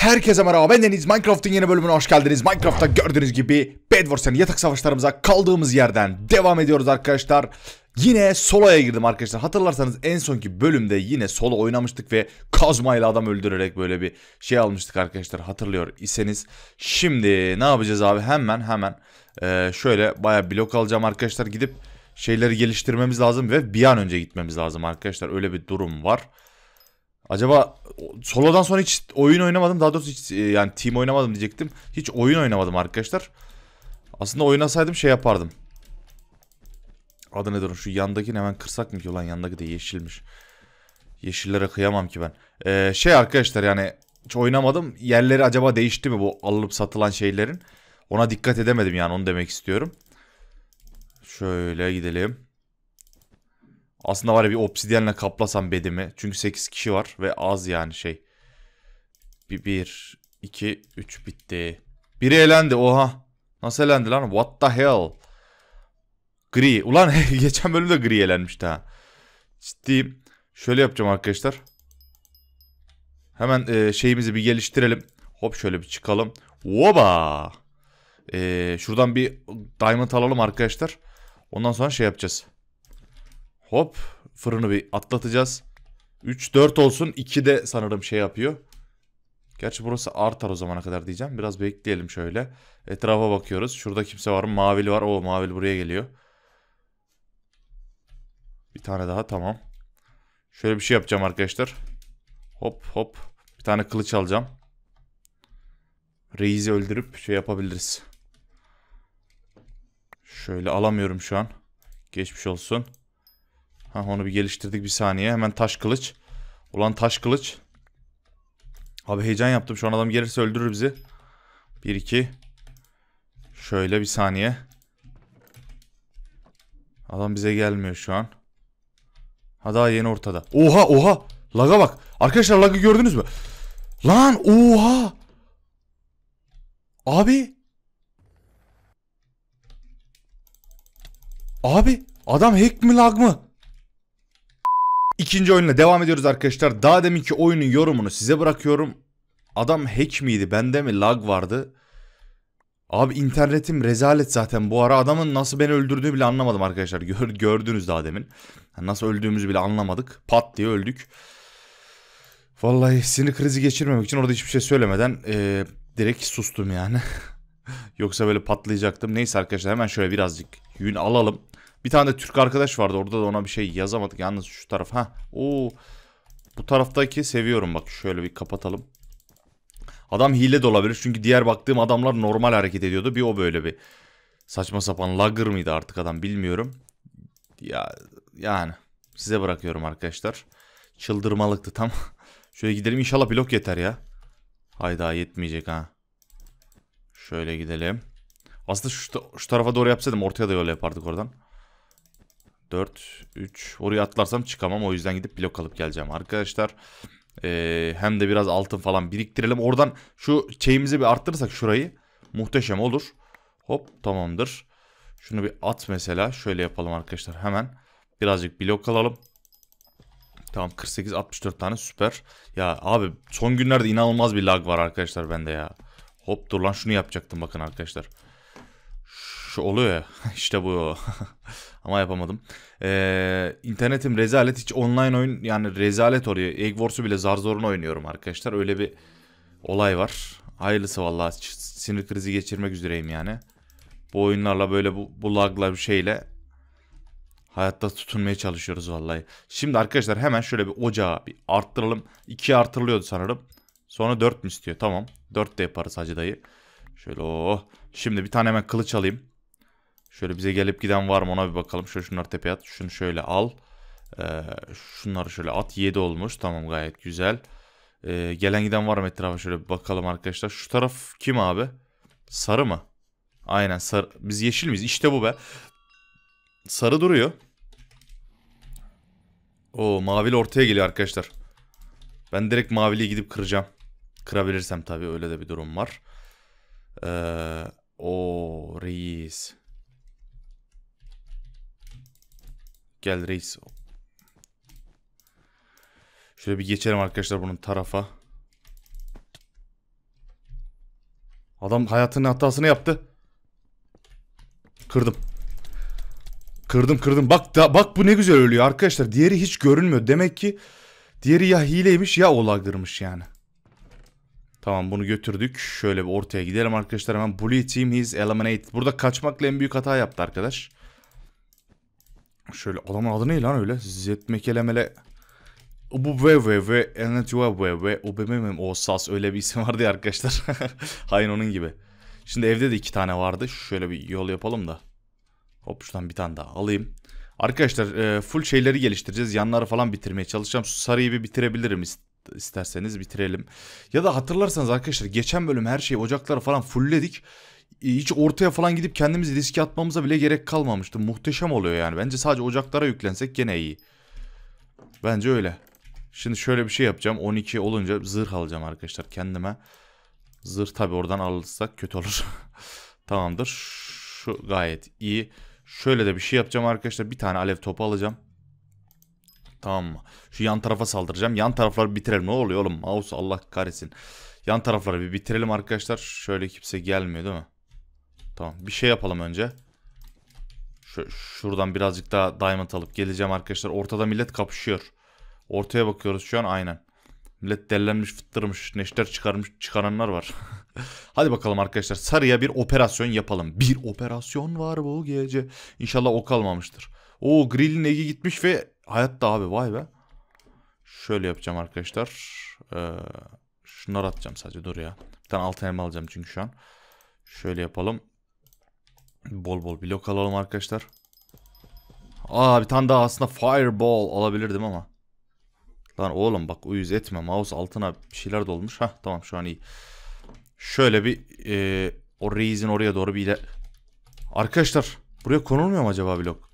Herkese merhaba ben Deniz Minecraft'ın yeni bölümüne hoş geldiniz. Minecraft'ta gördüğünüz gibi Bed Wars'ın yatak savaşlarımıza kaldığımız yerden devam ediyoruz arkadaşlar. Yine solo'ya girdim arkadaşlar. Hatırlarsanız en sonki bölümde yine solo oynamıştık ve Kazma ile adam öldürerek böyle bir şey almıştık arkadaşlar. Hatırlıyor iseniz. Şimdi ne yapacağız abi? Hemen hemen e, şöyle bayağı blok alacağım arkadaşlar. Gidip şeyleri geliştirmemiz lazım ve bir an önce gitmemiz lazım arkadaşlar. Öyle bir durum var. Acaba solodan sonra hiç oyun oynamadım. Daha doğrusu hiç e, yani team oynamadım diyecektim. Hiç oyun oynamadım arkadaşlar. Aslında oynasaydım şey yapardım. Adı nedir şu yandakini hemen kırsak mı ki? Ulan yandaki de yeşilmiş. Yeşillere kıyamam ki ben. Ee, şey arkadaşlar yani hiç oynamadım. Yerleri acaba değişti mi bu alınıp satılan şeylerin? Ona dikkat edemedim yani onu demek istiyorum. Şöyle gidelim. Aslında var ya bir obsidyenle kaplasam bedimi. Çünkü 8 kişi var ve az yani şey. Bir, bir iki, üç bitti. Biri elendi oha. Nasıl elendi lan? What the hell? Gri. Ulan geçen bölümde gri elenmişti ha. Ciddiyim. Şöyle yapacağım arkadaşlar. Hemen e, şeyimizi bir geliştirelim. Hop şöyle bir çıkalım. Woba. E, şuradan bir diamond alalım arkadaşlar. Ondan sonra şey yapacağız. Hop. Fırını bir atlatacağız. 3-4 olsun. 2 de sanırım şey yapıyor. Gerçi burası artar o zamana kadar diyeceğim. Biraz bekleyelim şöyle. Etrafa bakıyoruz. Şurada kimse var mı? Mavili var. O mavili buraya geliyor. Bir tane daha tamam. Şöyle bir şey yapacağım arkadaşlar. Hop hop. Bir tane kılıç alacağım. Reis'i öldürüp şey yapabiliriz. Şöyle alamıyorum şu an. Geçmiş olsun. Ha onu bir geliştirdik bir saniye. Hemen taş kılıç. Ulan taş kılıç. Abi heyecan yaptım. Şu an adam gelirse öldürür bizi. 1 2 Şöyle bir saniye. Adam bize gelmiyor şu an. Ha daha yeni ortada. Oha oha. Laga bak. Arkadaşlar lagı gördünüz mü? Lan oha. Abi. Abi adam hack mi lag mı? İkinci oyunla devam ediyoruz arkadaşlar. Daha deminki oyunun yorumunu size bırakıyorum. Adam hack miydi? Bende mi lag vardı? Abi internetim rezalet zaten. Bu ara adamın nasıl beni öldürdüğü bile anlamadım arkadaşlar. Gör, gördünüz daha demin. Nasıl öldüğümüzü bile anlamadık. Pat diye öldük. Vallahi sinir krizi geçirmemek için orada hiçbir şey söylemeden ee, direkt sustum yani. Yoksa böyle patlayacaktım. Neyse arkadaşlar hemen şöyle birazcık yün alalım. Bir tane de Türk arkadaş vardı. Orada da ona bir şey yazamadık. Yalnız şu taraf. Ha. o Bu taraftaki seviyorum bak. Şöyle bir kapatalım. Adam hile de olabilir. Çünkü diğer baktığım adamlar normal hareket ediyordu. Bir o böyle bir. Saçma sapan lagger mıydı artık adam bilmiyorum. Ya yani size bırakıyorum arkadaşlar. Çıldırmalıktı tam. Şöyle gidelim inşallah blok yeter ya. Hayda yetmeyecek ha. Şöyle gidelim. Aslında şu, şu tarafa doğru yapsaydım ortaya da yol yapardık oradan. 4, 3. Oraya atlarsam çıkamam. O yüzden gidip blok alıp geleceğim arkadaşlar. Ee, hem de biraz altın falan biriktirelim. Oradan şu çeyimizi bir arttırırsak şurayı muhteşem olur. Hop tamamdır. Şunu bir at mesela. Şöyle yapalım arkadaşlar hemen. Birazcık blok alalım. Tamam 48 64 tane süper. Ya abi son günlerde inanılmaz bir lag var arkadaşlar bende ya. Hop dur lan şunu yapacaktım bakın arkadaşlar şu oluyor ya işte bu ama yapamadım. Ee, internetim rezalet hiç online oyun yani rezalet oraya. Egg Wars'u bile zar zoruna oynuyorum arkadaşlar öyle bir olay var. Hayırlısı vallahi sinir krizi geçirmek üzereyim yani. Bu oyunlarla böyle bu, bu lagla bir şeyle hayatta tutunmaya çalışıyoruz vallahi. Şimdi arkadaşlar hemen şöyle bir ocağı bir arttıralım. 2 artırılıyordu sanırım. Sonra 4 mü istiyor? Tamam. 4 de yaparız hacı dayı. Şöyle o oh. Şimdi bir tane hemen kılıç alayım. Şöyle bize gelip giden var mı ona bir bakalım. Şöyle şunları tepeye at. Şunu şöyle al. Ee, şunları şöyle at. 7 olmuş. Tamam gayet güzel. Ee, gelen giden var mı etrafa şöyle bir bakalım arkadaşlar. Şu taraf kim abi? Sarı mı? Aynen sarı. Biz yeşil miyiz? İşte bu be. Sarı duruyor. O mavili ortaya geliyor arkadaşlar. Ben direkt maviliye gidip kıracağım. Kırabilirsem tabii öyle de bir durum var. Ee, o reis. Gel reis. Şöyle bir geçelim arkadaşlar bunun tarafa. Adam hayatının hatasını yaptı. Kırdım. Kırdım kırdım. Bak da bak bu ne güzel ölüyor arkadaşlar. Diğeri hiç görünmüyor. Demek ki diğeri ya hileymiş ya olagırmış yani. Tamam bunu götürdük. Şöyle bir ortaya gidelim arkadaşlar. Hemen Blue Team is eliminated. Burada kaçmakla en büyük hata yaptı arkadaş. Şöyle adamın adı ne lan öyle? Zet mekelemele. Bu ve ve ve enetüve ve ve ubememem o sas öyle bir isim vardı ya arkadaşlar. Hayır onun gibi. Şimdi evde de iki tane vardı. Şöyle bir yol yapalım da. Hop şuradan bir tane daha alayım. Arkadaşlar e, full şeyleri geliştireceğiz. Yanları falan bitirmeye çalışacağım. Şu sarıyı bir bitirebilirim isterseniz bitirelim. Ya da hatırlarsanız arkadaşlar geçen bölüm her şeyi ocakları falan fullledik hiç ortaya falan gidip kendimizi riske atmamıza bile gerek kalmamıştı. Muhteşem oluyor yani. Bence sadece ocaklara yüklensek gene iyi. Bence öyle. Şimdi şöyle bir şey yapacağım. 12 olunca zırh alacağım arkadaşlar kendime. Zırh tabi oradan alırsak kötü olur. Tamamdır. Şu gayet iyi. Şöyle de bir şey yapacağım arkadaşlar. Bir tane alev topu alacağım. Tamam mı? Şu yan tarafa saldıracağım. Yan tarafları bitirelim. Ne oluyor oğlum? Mouse Allah kahretsin. Yan tarafları bir bitirelim arkadaşlar. Şöyle kimse gelmiyor değil mi? Tamam bir şey yapalım önce. Şu, şuradan birazcık daha diamond alıp geleceğim arkadaşlar. Ortada millet kapışıyor. Ortaya bakıyoruz şu an aynen. Millet dellenmiş, fıttırmış, neşter çıkarmış, çıkaranlar var. Hadi bakalım arkadaşlar sarıya bir operasyon yapalım. Bir operasyon var bu gece. İnşallah o kalmamıştır. O grillin egi gitmiş ve hayatta abi vay be. Şöyle yapacağım arkadaşlar. Ee, şunları atacağım sadece dur ya. Bir tane altın elma alacağım çünkü şu an. Şöyle yapalım. Bol bol blok alalım arkadaşlar. Aa bir tane daha aslında fireball alabilirdim ama. Lan oğlum bak uyuz etme. Mouse altına bir şeyler dolmuş. Hah tamam şu an iyi. Şöyle bir e, o reis'in oraya doğru bir iler... Arkadaşlar buraya konulmuyor mu acaba blok?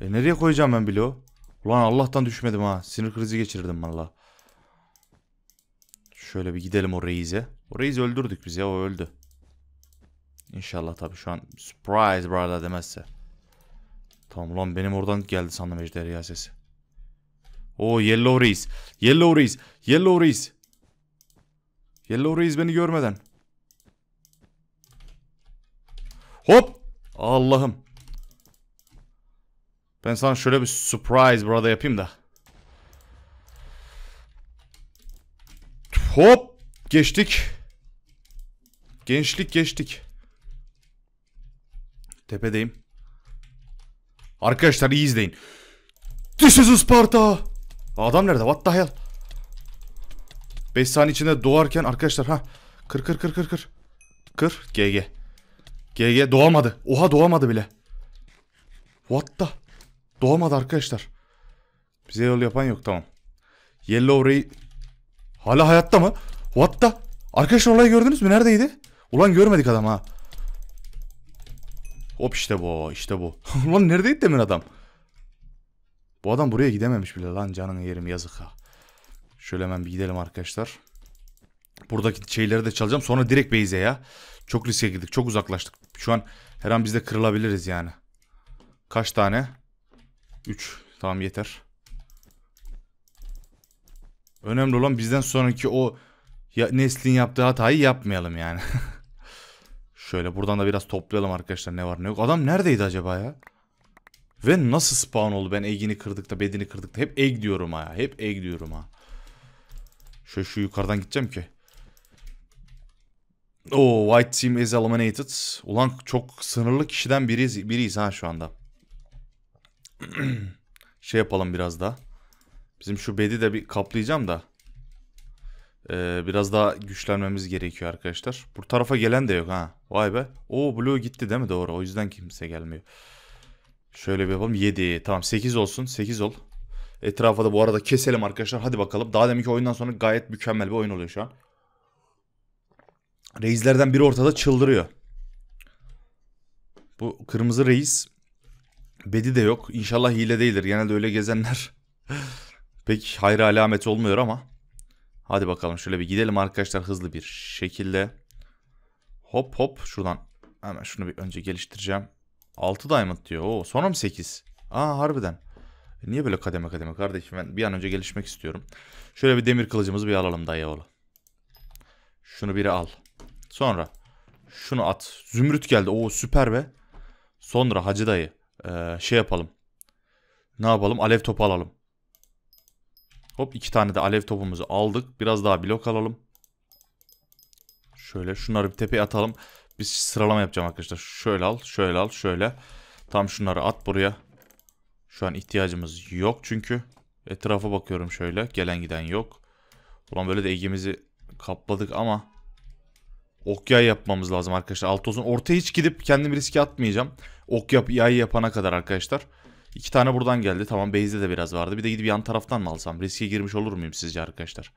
E nereye koyacağım ben bloğu? Ulan Allah'tan düşmedim ha. Sinir krizi geçirdim valla. Şöyle bir gidelim o reize. E. O reize öldürdük biz ya o öldü. İnşallah tabii şu an surprise brother demezse. Tamam lan benim oradan geldi sandım ejderha sesi. O Yellow Reis. Yellow Reis. Yellow Reis. Yellow Reis beni görmeden. Hop. Allah'ım. Ben sana şöyle bir surprise burada yapayım da. Hop. Geçtik. Gençlik geçtik. Tepedeyim. Arkadaşlar iyi izleyin. This is Sparta. Adam nerede? What the hell? 5 saniye içinde doğarken arkadaşlar ha kır kır kır kır kır. Kır GG. GG doğamadı. Oha doğamadı bile. What the? Doğamadı arkadaşlar. Bize yol yapan yok tamam. Yellow Ray hala hayatta mı? What the? Arkadaşlar olayı gördünüz mü? Neredeydi? Ulan görmedik adam ha. Hop işte bu işte bu. lan neredeydi demin adam? Bu adam buraya gidememiş bile lan canını yerim yazık ha. Şöyle hemen bir gidelim arkadaşlar. Buradaki şeyleri de çalacağım sonra direkt base'e ya. Çok riske girdik çok uzaklaştık. Şu an her an bizde kırılabiliriz yani. Kaç tane? 3. Tamam yeter. Önemli olan bizden sonraki o neslin yaptığı hatayı yapmayalım yani. Şöyle buradan da biraz toplayalım arkadaşlar ne var ne yok. Adam neredeydi acaba ya? Ve nasıl spawn oldu ben egini kırdık da bedini kırdık da hep egg diyorum ha. Hep egg diyorum ha. Şöyle şu yukarıdan gideceğim ki. Oo white team is eliminated. Ulan çok sınırlı kişiden biriyiz, biriyiz ha şu anda. şey yapalım biraz da Bizim şu bedi de bir kaplayacağım da. Ee, biraz daha güçlenmemiz gerekiyor arkadaşlar. Bu tarafa gelen de yok ha. Vay be. O Blue gitti değil mi? Doğru. O yüzden kimse gelmiyor. Şöyle bir yapalım. 7. Tamam 8 olsun. 8 ol. Etrafa da bu arada keselim arkadaşlar. Hadi bakalım. Daha deminki oyundan sonra gayet mükemmel bir oyun oluyor şu an. Reislerden biri ortada çıldırıyor. Bu kırmızı reis. Bedi de yok. İnşallah hile değildir. Genelde öyle gezenler pek hayra alamet olmuyor ama. Hadi bakalım şöyle bir gidelim arkadaşlar hızlı bir şekilde. Hop hop şuradan hemen şunu bir önce geliştireceğim. 6 diamond diyor. Oo, sonra mı 8? Aa harbiden. E, niye böyle kademe kademe kardeşim ben bir an önce gelişmek istiyorum. Şöyle bir demir kılıcımızı bir alalım dayı oğlu. Şunu biri al. Sonra şunu at. Zümrüt geldi. Oo süper be. Sonra hacı dayı ee, şey yapalım. Ne yapalım? Alev topu alalım. Hop iki tane de alev topumuzu aldık. Biraz daha blok alalım. Şöyle şunları bir tepeye atalım. Biz sıralama yapacağım arkadaşlar. Şöyle al, şöyle al, şöyle. Tam şunları at buraya. Şu an ihtiyacımız yok çünkü. Etrafa bakıyorum şöyle. Gelen giden yok. Ulan böyle de egemizi kapladık ama okya yapmamız lazım arkadaşlar. Altoz'un ortaya hiç gidip kendimi riske atmayacağım. Ok yap, yay yapana kadar arkadaşlar. İki tane buradan geldi. Tamam base'de de biraz vardı. Bir de gidip yan taraftan mı alsam? Riske girmiş olur muyum sizce arkadaşlar?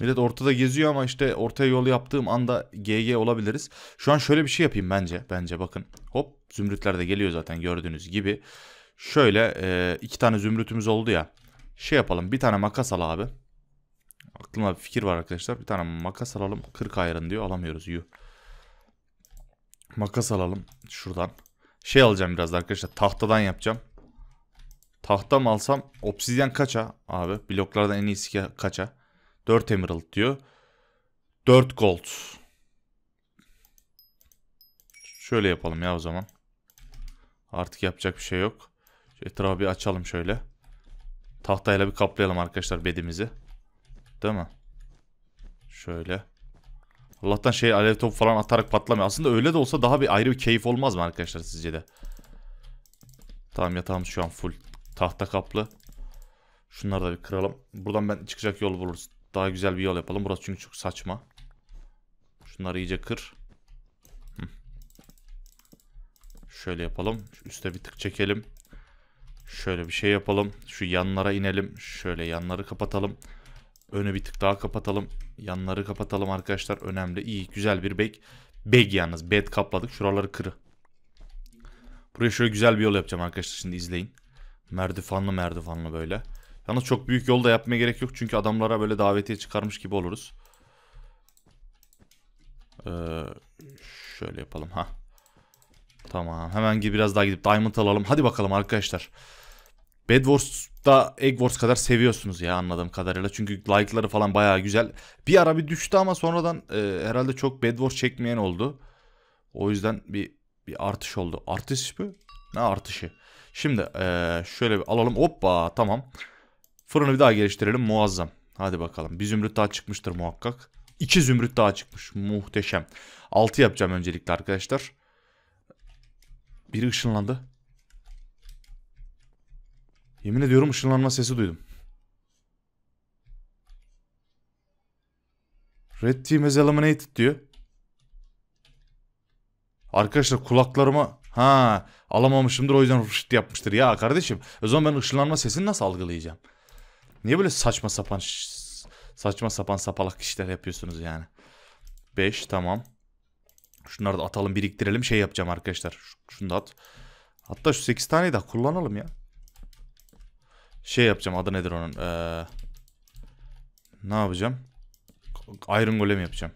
Millet ortada geziyor ama işte ortaya yol yaptığım anda GG olabiliriz. Şu an şöyle bir şey yapayım bence. Bence bakın. Hop zümrütler de geliyor zaten gördüğünüz gibi. Şöyle e, iki tane zümrütümüz oldu ya. Şey yapalım bir tane makas al abi. Aklıma bir fikir var arkadaşlar. Bir tane makas alalım. 40 ayarın diyor alamıyoruz yuh. Makas alalım şuradan. Şey alacağım biraz da arkadaşlar tahtadan yapacağım. Tahta mı alsam obsidyen kaça abi? Bloklardan en iyisi kaça? 4 emerald diyor. 4 gold. Şöyle yapalım ya o zaman. Artık yapacak bir şey yok. Etrafı bir açalım şöyle. Tahtayla bir kaplayalım arkadaşlar bedimizi. Değil mi? Şöyle. Allah'tan şey alev top falan atarak patlamıyor. Aslında öyle de olsa daha bir ayrı bir keyif olmaz mı arkadaşlar sizce de? Tamam yatağımız şu an full tahta kaplı. Şunları da bir kıralım. Buradan ben çıkacak yol buluruz daha güzel bir yol yapalım. Burası çünkü çok saçma. Şunları iyice kır. Şöyle yapalım. Şu üste bir tık çekelim. Şöyle bir şey yapalım. Şu yanlara inelim. Şöyle yanları kapatalım. Önü bir tık daha kapatalım. Yanları kapatalım arkadaşlar. Önemli. İyi. Güzel bir bek. Beg yalnız. Bed kapladık. Şuraları kırı. Buraya şöyle güzel bir yol yapacağım arkadaşlar. Şimdi izleyin. Merdivenli merdifanlı böyle. Yalnız çok büyük yolda yapmaya gerek yok. Çünkü adamlara böyle davetiye çıkarmış gibi oluruz. Ee, şöyle yapalım ha. Tamam. Hemen biraz daha gidip diamond alalım. Hadi bakalım arkadaşlar. Bed Wars'da Egg kadar seviyorsunuz ya anladığım kadarıyla. Çünkü like'ları falan baya güzel. Bir ara bir düştü ama sonradan e, herhalde çok Bed çekmeyen oldu. O yüzden bir bir artış oldu. Artış mı? Ne artışı? Şimdi e, şöyle bir alalım. Hoppa tamam. Fırını bir daha geliştirelim muazzam. Hadi bakalım bir zümrüt daha çıkmıştır muhakkak. İki zümrüt daha çıkmış muhteşem. Altı yapacağım öncelikle arkadaşlar. Biri ışınlandı. Yemin ediyorum ışınlanma sesi duydum. Red Team is eliminated diyor. Arkadaşlar kulaklarıma ha alamamışımdır o yüzden rışt yapmıştır. Ya kardeşim o zaman ben ışınlanma sesini nasıl algılayacağım? Niye böyle saçma sapan saçma sapan sapalak işler yapıyorsunuz yani? 5 tamam. Şunları da atalım biriktirelim şey yapacağım arkadaşlar. Şunu da at. Hatta şu 8 taneyi de kullanalım ya. Şey yapacağım adı nedir onun? Ee, ne yapacağım? Iron Golem yapacağım.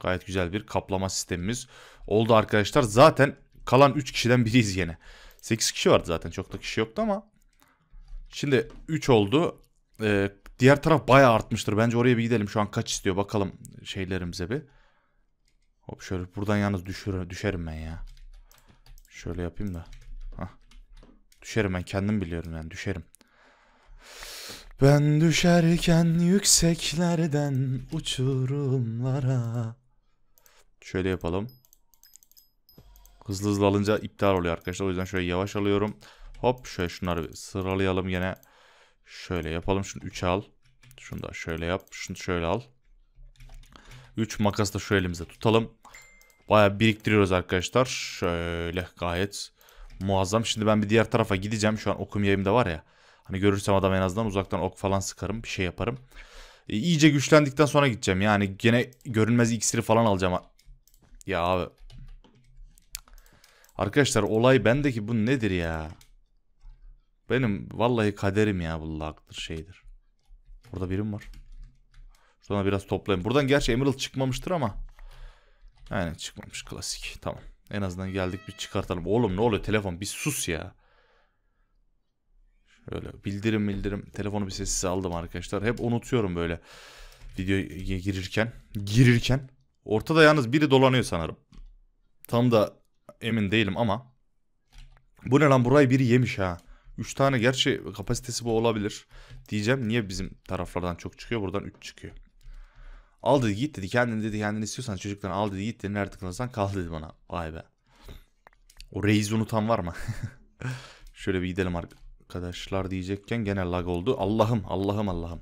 Gayet güzel bir kaplama sistemimiz oldu arkadaşlar. Zaten kalan 3 kişiden biriyiz yine. 8 kişi vardı zaten çok da kişi yoktu ama Şimdi 3 oldu. Ee, diğer taraf baya artmıştır. Bence oraya bir gidelim. Şu an kaç istiyor bakalım şeylerimize bir. Hop şöyle buradan yalnız düşür, düşerim ben ya. Şöyle yapayım da. Hah. Düşerim ben kendim biliyorum yani düşerim. Ben düşerken yükseklerden uçurumlara. Şöyle yapalım. Hızlı hızlı alınca iptal oluyor arkadaşlar. O yüzden şöyle yavaş alıyorum. Hop şöyle şunları sıralayalım yine. Şöyle yapalım. Şunu 3'e al. Şunu da şöyle yap. Şunu şöyle al. 3 makası da şu elimize tutalım. Baya biriktiriyoruz arkadaşlar. Şöyle gayet muazzam. Şimdi ben bir diğer tarafa gideceğim. Şu an okum yayımda var ya. Hani görürsem adam en azından uzaktan ok falan sıkarım. Bir şey yaparım. E, iyice güçlendikten sonra gideceğim. Yani gene görünmez iksiri falan alacağım. Ya abi. Arkadaşlar olay bendeki bu nedir ya? Benim vallahi kaderim ya bullağıktır şeydir. Burada birim var. Sonra biraz toplayayım. Buradan gerçi Emerald çıkmamıştır ama. Yani çıkmamış klasik. Tamam. En azından geldik bir çıkartalım. Oğlum ne oluyor telefon bir sus ya. Şöyle bildirim bildirim. Telefonu bir sessize aldım arkadaşlar. Hep unutuyorum böyle. Videoya girirken. Girirken. Ortada yalnız biri dolanıyor sanırım. Tam da emin değilim ama. Bu ne lan burayı biri yemiş ha. 3 tane gerçi kapasitesi bu olabilir. Diyeceğim niye bizim taraflardan çok çıkıyor buradan 3 çıkıyor. Al dedi git dedi kendini dedi kendini istiyorsan çocuklar al dedi git dedi nerede kalırsan kal dedi bana. Vay be. O reis unutan var mı? Şöyle bir gidelim arkadaşlar diyecekken genel lag oldu. Allah'ım Allah'ım Allah'ım.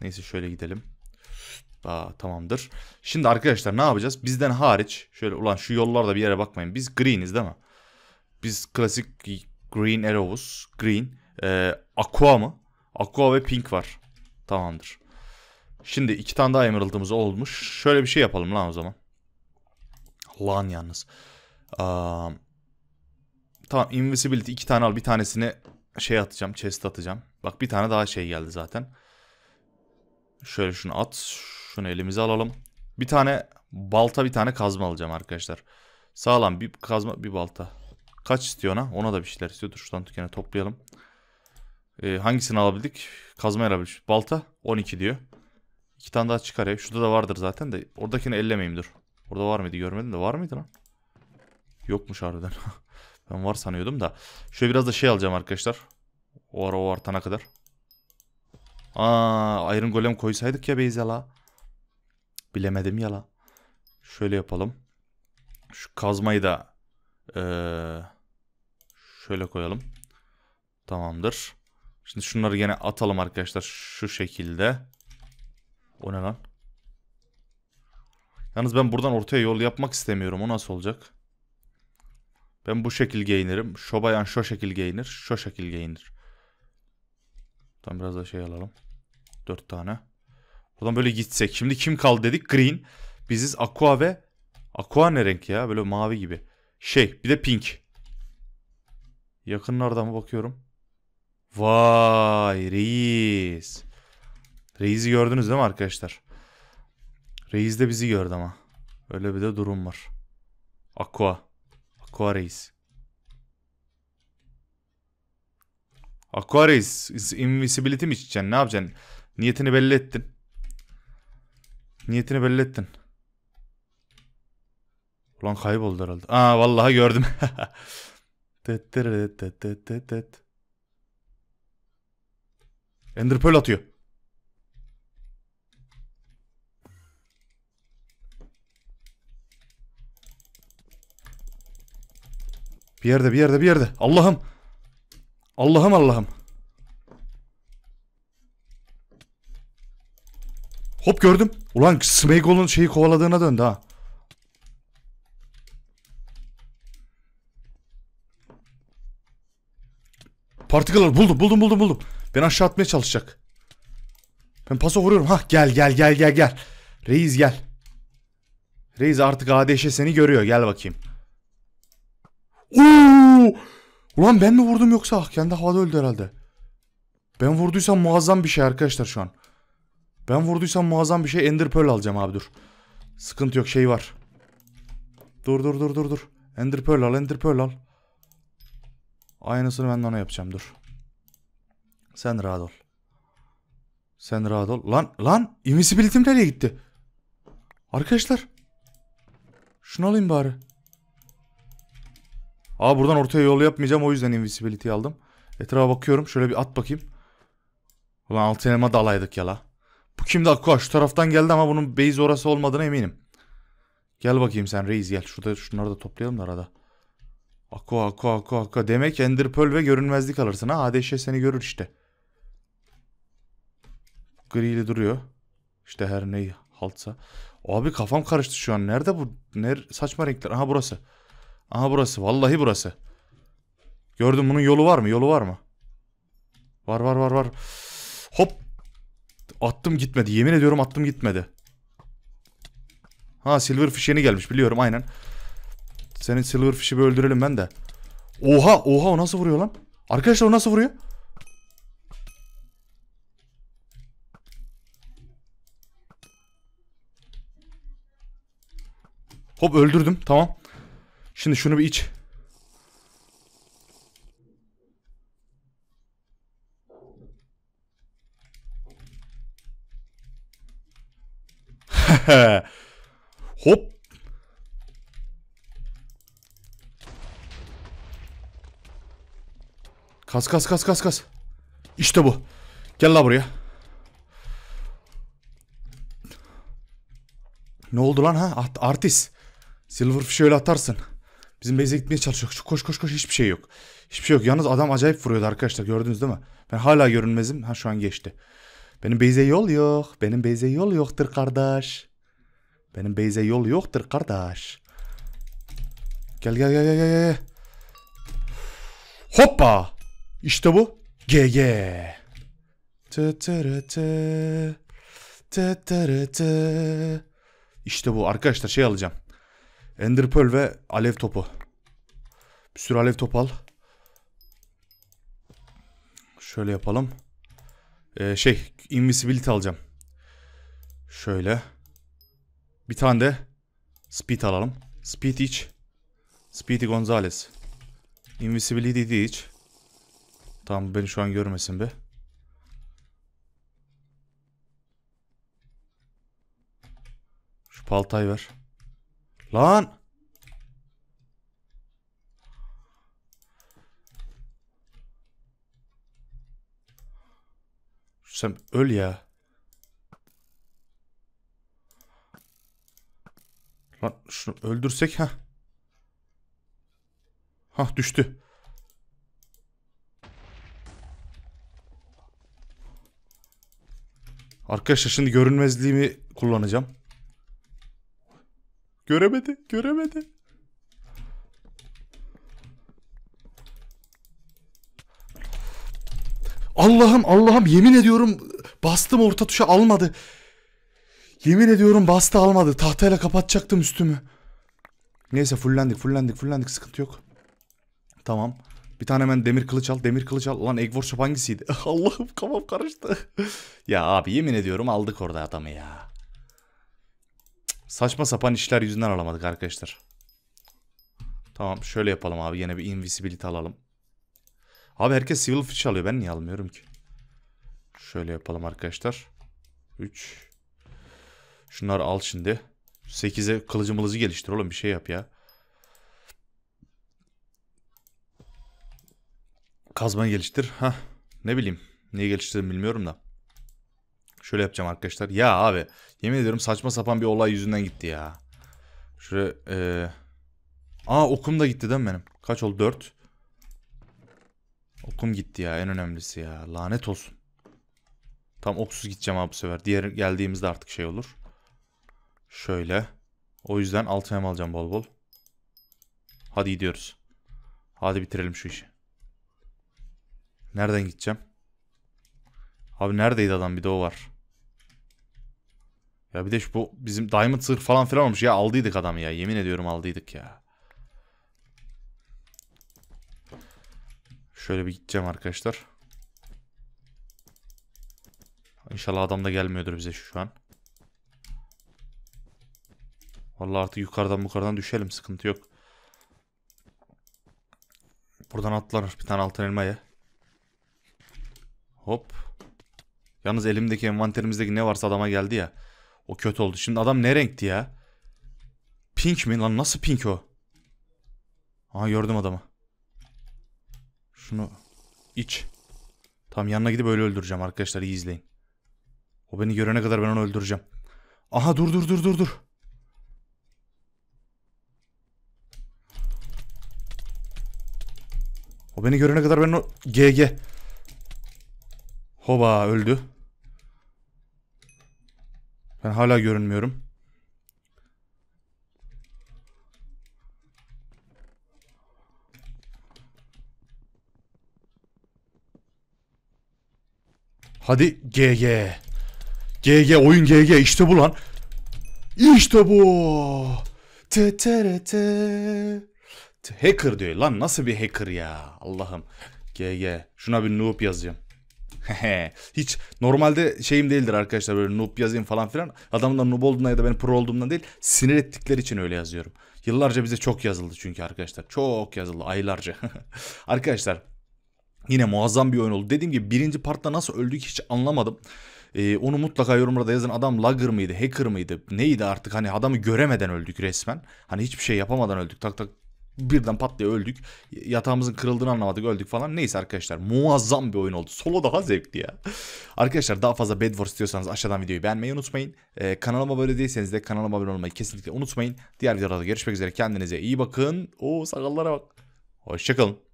Neyse şöyle gidelim. Aa, tamamdır. Şimdi arkadaşlar ne yapacağız? Bizden hariç şöyle ulan şu yollarda bir yere bakmayın. Biz greeniz değil mi? Biz klasik Green Arrows. Green. E, Aqua mı? Aqua ve Pink var. Tamamdır. Şimdi iki tane daha Emerald'ımız olmuş. Şöyle bir şey yapalım lan o zaman. Lan yalnız. Um, tamam Invisibility iki tane al. Bir tanesini şey atacağım. Chest atacağım. Bak bir tane daha şey geldi zaten. Şöyle şunu at. Şunu elimize alalım. Bir tane balta bir tane kazma alacağım arkadaşlar. Sağlam bir kazma bir balta. Kaç istiyor ona? Ona da bir şeyler istiyor. Dur şuradan tükene toplayalım. Ee, hangisini alabildik? Kazma yarabildik. Balta 12 diyor. İki tane daha çıkar ya. Şurada da vardır zaten de. Oradakini ellemeyeyim dur. Orada var mıydı görmedim de. Var mıydı lan? Yokmuş harbiden. ben var sanıyordum da. Şöyle biraz da şey alacağım arkadaşlar. O ara o artana kadar. Aa, Iron Golem koysaydık ya Beyzala. Bilemedim ya la. Şöyle yapalım. Şu kazmayı da ee, şöyle koyalım. Tamamdır. Şimdi şunları yine atalım arkadaşlar. Şu şekilde. O ne lan? Yalnız ben buradan ortaya yol yapmak istemiyorum. O nasıl olacak? Ben bu şekil giyinirim. Şobayan şu şekil giyinir. Şu şekil giyinir. Tam biraz da şey alalım. Dört tane. Buradan böyle gitsek. Şimdi kim kaldı dedik? Green. Biziz Aqua ve... Aqua ne renk ya? Böyle mavi gibi. Şey bir de pink. Yakınlarda mı bakıyorum. Vay reis. Reis'i gördünüz değil mi arkadaşlar? Reis de bizi gördü ama. Öyle bir de durum var. Aqua. Aqua reis. Aqua reis. Invisibility mi içeceksin? Ne yapacaksın? Niyetini belli ettin. Niyetini belli ettin. Ulan kayboldu herhalde. Aa vallahi gördüm. tet tet tet tet tet tet. Ender Pearl atıyor. Bir yerde bir yerde bir yerde. Allah'ım. Allah'ım Allah'ım. Hop gördüm. Ulan Smegol'un şeyi kovaladığına döndü ha. Partiküler buldum buldum buldum buldum. Ben aşağı atmaya çalışacak. Ben paso vuruyorum. Hah gel gel gel gel gel. Reis gel. Reis artık ADŞ seni görüyor. Gel bakayım. Oo! Ulan ben mi vurdum yoksa? Ah, kendi havada öldü herhalde. Ben vurduysam muazzam bir şey arkadaşlar şu an. Ben vurduysam muazzam bir şey Ender Pearl alacağım abi dur. Sıkıntı yok şey var. Dur dur dur dur dur. Ender Pearl al Ender Pearl al. Aynısını ben de ona yapacağım dur. Sen rahat ol. Sen rahat ol. Lan lan invisibility'm nereye gitti? Arkadaşlar. Şunu alayım bari. Aa buradan ortaya yol yapmayacağım o yüzden invisibility aldım. Etrafa bakıyorum şöyle bir at bakayım. Ulan altın elma dalaydık yala. Bu kimdi Aqua? Şu taraftan geldi ama bunun base orası olmadığına eminim. Gel bakayım sen reis gel. Şurada şunları da toplayalım da arada. Aku aku aku aku Demek Ender Pearl ve görünmezlik alırsın ha. ADŞ seni görür işte. Grili duruyor. İşte her ney haltsa. Abi kafam karıştı şu an. Nerede bu? Ner saçma renkler. Aha burası. Aha burası. Vallahi burası. Gördüm bunun yolu var mı? Yolu var mı? Var var var var. Hop. Attım gitmedi. Yemin ediyorum attım gitmedi. Ha silver fişeni gelmiş biliyorum aynen. Senin Silverfish'i bir öldürelim ben de. Oha oha o nasıl vuruyor lan? Arkadaşlar o nasıl vuruyor? Hop öldürdüm tamam. Şimdi şunu bir iç. Hop Kas kas kas kas kas. İşte bu. Gel la buraya. Ne oldu lan ha? At artist. Silverfish'i öyle atarsın. Bizim base'e gitmeye çalışıyor. Şu koş koş koş hiçbir şey yok. Hiçbir şey yok. Yalnız adam acayip vuruyordu arkadaşlar. Gördünüz değil mi? Ben hala görünmezim. Ha şu an geçti. Benim base'e yol yok. Benim base'e yol yoktur kardeş. Benim base'e yol yoktur kardeş. Gel gel gel gel gel. Hoppa. İşte bu. GG. İşte bu. Arkadaşlar şey alacağım. Ender Pearl ve alev topu. Bir sürü alev topu al. Şöyle yapalım. Ee, şey invisibility alacağım. Şöyle. Bir tane de speed alalım. Speed iç. Speedy Gonzales. Invisibility iç. Tamam beni şu an görmesin be. Şu paltayı ver. Lan! Sen öl ya. Lan şunu öldürsek ha. Ha düştü. Arkadaşlar şimdi görünmezliğimi kullanacağım. Göremedi, göremedi. Allah'ım, Allah'ım yemin ediyorum bastım orta tuşa almadı. Yemin ediyorum bastı almadı. Tahtayla kapatacaktım üstümü. Neyse fullendik, fullendik, fullendik. Sıkıntı yok. Tamam. Bir tane hemen demir kılıç al. Demir kılıç al. lan egg workshop hangisiydi? Allah'ım kafam karıştı. ya abi yemin ediyorum aldık orada adamı ya. Saçma sapan işler yüzünden alamadık arkadaşlar. Tamam şöyle yapalım abi. Yine bir invisibility alalım. Abi herkes civil fish alıyor. Ben niye almıyorum ki? Şöyle yapalım arkadaşlar. 3. Şunları al şimdi. 8'e kılıcı mılıcı geliştir oğlum bir şey yap ya. Kazmayı geliştir. Ha, ne bileyim. Neyi geliştirdim bilmiyorum da. Şöyle yapacağım arkadaşlar. Ya abi yemin ediyorum saçma sapan bir olay yüzünden gitti ya. Şöyle ee... Aa okum da gitti değil mi benim? Kaç oldu? 4. Okum gitti ya en önemlisi ya. Lanet olsun. Tam oksuz gideceğim abi bu sefer. Diğer geldiğimizde artık şey olur. Şöyle. O yüzden altı hem alacağım bol bol. Hadi gidiyoruz. Hadi bitirelim şu işi. Nereden gideceğim? Abi neredeydi adam bir de o var. Ya bir de şu bu bizim diamond zırh falan filan olmuş. Ya aldıydık adamı ya. Yemin ediyorum aldıydık ya. Şöyle bir gideceğim arkadaşlar. İnşallah adam da gelmiyordur bize şu an. Vallahi artık yukarıdan yukarıdan düşelim. Sıkıntı yok. Buradan atlanır bir tane altın elmaya. Hop. Yalnız elimdeki envanterimizdeki ne varsa adama geldi ya. O kötü oldu. Şimdi adam ne renkti ya? Pink mi lan? Nasıl pink o? Aha gördüm adamı. Şunu iç. Tam yanına gidip öyle öldüreceğim arkadaşlar iyi izleyin. O beni görene kadar ben onu öldüreceğim. Aha dur dur dur dur dur. O beni görene kadar ben o... GG. Hoba öldü. Ben hala görünmüyorum. Hadi GG. GG oyun GG işte bu lan. İşte bu. Te Hacker diyor lan nasıl bir hacker ya Allah'ım. GG şuna bir noob yazayım. Hiç normalde şeyim değildir arkadaşlar böyle noob yazayım falan filan. Adamlar noob olduğundan ya da ben pro olduğumdan değil sinir ettikleri için öyle yazıyorum. Yıllarca bize çok yazıldı çünkü arkadaşlar. Çok yazıldı aylarca. arkadaşlar yine muazzam bir oyun oldu. Dediğim gibi birinci partta nasıl öldük hiç anlamadım. Ee, onu mutlaka yorumlarda yazın. Adam lagger mıydı, hacker mıydı, neydi artık hani adamı göremeden öldük resmen. Hani hiçbir şey yapamadan öldük. Tak tak birden pat diye öldük. Yatağımızın kırıldığını anlamadık öldük falan. Neyse arkadaşlar muazzam bir oyun oldu. Solo daha zevkli ya. arkadaşlar daha fazla wars istiyorsanız aşağıdan videoyu beğenmeyi unutmayın. Ee, kanalıma abone değilseniz de kanalıma abone olmayı kesinlikle unutmayın. Diğer videolarda görüşmek üzere. Kendinize iyi bakın. O sakallara bak. Hoşçakalın.